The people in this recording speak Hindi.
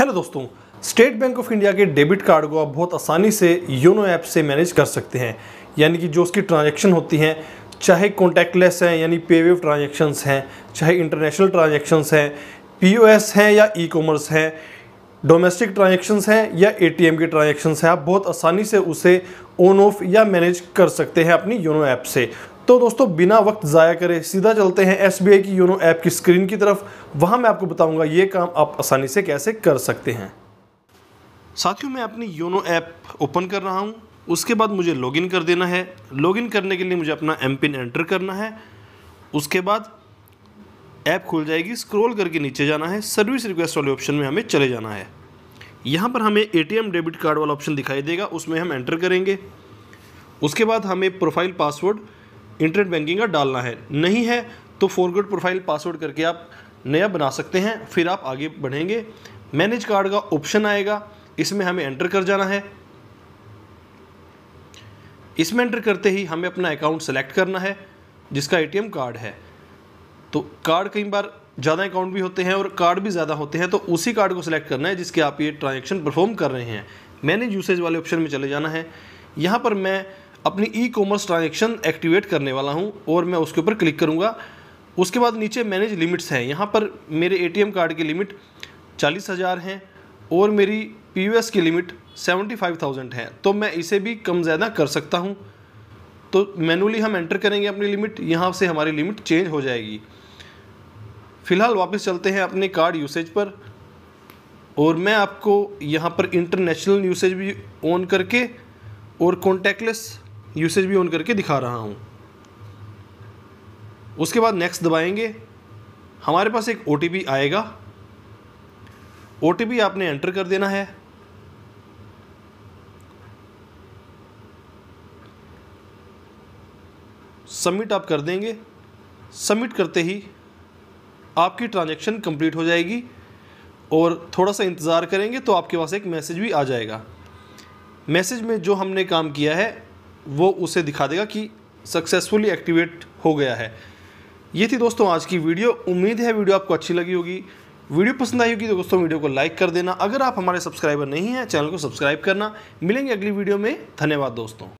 हेलो दोस्तों स्टेट बैंक ऑफ इंडिया के डेबिट कार्ड को आप बहुत आसानी से योनो ऐप से मैनेज कर सकते हैं यानी कि जो उसकी ट्रांजैक्शन होती हैं चाहे कॉन्टैक्टलेस हैं यानी पे वेव ट्रांजेक्शन्स हैं चाहे इंटरनेशनल ट्रांजेक्शन्स हैं पीओएस हैं या ई कॉमर्स हैं डोमेस्टिक ट्रांजेक्शन्स हैं या एम के ट्रांजेक्शन्स हैं आप बहुत आसानी से उसे ऑन ऑफ या मैनेज कर सकते हैं अपनी योनो ऐप से तो दोस्तों बिना वक्त ज़ाया करें सीधा चलते हैं एस की योनो ऐप की स्क्रीन की तरफ वहाँ मैं आपको बताऊँगा ये काम आप आसानी से कैसे कर सकते हैं साथियों मैं अपनी योनो ऐप ओपन कर रहा हूँ उसके बाद मुझे लॉगिन कर देना है लॉगिन करने के लिए मुझे अपना एम पिन एंटर करना है उसके बाद ऐप खुल जाएगी स्क्रॉल करके नीचे जाना है सर्विस रिक्वेस्ट वाले ऑप्शन में हमें चले जाना है यहाँ पर हमें एटीएम डेबिट कार्ड वाला ऑप्शन दिखाई देगा उसमें हम एंटर करेंगे उसके बाद हमें प्रोफाइल पासवर्ड इंटरनेट बैंकिंग का डालना है नहीं है तो फॉरगेट प्रोफाइल पासवर्ड करके आप नया बना सकते हैं फिर आप आगे बढ़ेंगे मैनेज कार्ड का ऑप्शन आएगा इसमें हमें एंटर कर जाना है इसमें एंटर करते ही हमें अपना अकाउंट सेलेक्ट करना है जिसका एटीएम कार्ड है तो कार्ड कई बार ज़्यादा अकाउंट भी होते हैं और कार्ड भी ज़्यादा होते हैं तो उसी कार्ड को सिलेक्ट करना है जिसके आप ये ट्रांजेक्शन परफॉर्म कर रहे हैं मैनेज यूसेज वाले ऑप्शन में चले जाना है यहाँ पर मैं अपनी ई कॉमर्स ट्रांजेक्शन एक्टिवेट करने वाला हूँ और मैं उसके ऊपर क्लिक करूँगा उसके बाद नीचे मैनेज लिमिट्स हैं यहाँ पर मेरे ए कार्ड की लिमिट चालीस हज़ार हैं और मेरी पी की लिमिट सेवेंटी फाइव थाउजेंड है तो मैं इसे भी कम ज़्यादा कर सकता हूँ तो मैनुअली हम एंटर करेंगे अपनी लिमिट यहाँ से हमारी लिमिट चेंज हो जाएगी फ़िलहाल वापस चलते हैं अपने कार्ड यूसेज पर और मैं आपको यहाँ पर इंटरनेशनल यूसेज भी ऑन करके और कॉन्टैक्टलेस यूसेज भी ऑन करके दिखा रहा हूँ उसके बाद नेक्स्ट दबाएंगे हमारे पास एक ओ आएगा ओ आपने एंटर कर देना है सबमिट आप कर देंगे सबमिट करते ही आपकी ट्रांजैक्शन कंप्लीट हो जाएगी और थोड़ा सा इंतज़ार करेंगे तो आपके पास एक मैसेज भी आ जाएगा मैसेज में जो हमने काम किया है वो उसे दिखा देगा कि सक्सेसफुली एक्टिवेट हो गया है ये थी दोस्तों आज की वीडियो उम्मीद है वीडियो आपको अच्छी लगी होगी वीडियो पसंद आई होगी तो दोस्तों वीडियो को लाइक कर देना अगर आप हमारे सब्सक्राइबर नहीं हैं चैनल को सब्सक्राइब करना मिलेंगे अगली वीडियो में धन्यवाद दोस्तों